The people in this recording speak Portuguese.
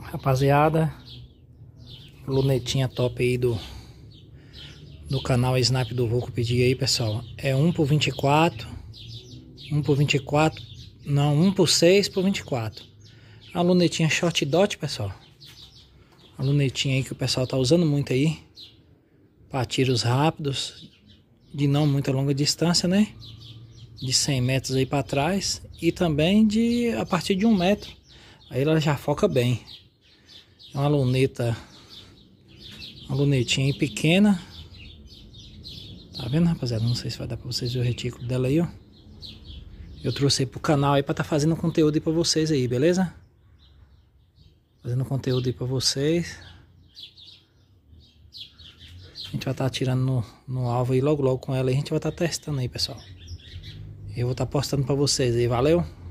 rapaziada. Lunetinha top aí do, do canal Snap do Voco pedir aí, pessoal. É 1 por 24, 1 por 24, não, 1 por 6 por 24. A lunetinha short dot, pessoal. A lunetinha aí que o pessoal tá usando muito aí. Para tiros rápidos, de não muita longa distância, né? De 100 metros aí para trás e também de a partir de 1 metro Aí ela já foca bem. É uma luneta, uma lunetinha pequena. Tá vendo, rapaziada? Não sei se vai dar pra vocês ver o retículo dela aí, ó. Eu trouxe aí pro canal aí pra tá fazendo conteúdo aí pra vocês aí, beleza? Fazendo conteúdo aí pra vocês. A gente vai estar tá atirando no, no alvo aí logo logo com ela aí. A gente vai estar tá testando aí, pessoal. Eu vou estar tá postando pra vocês aí, valeu?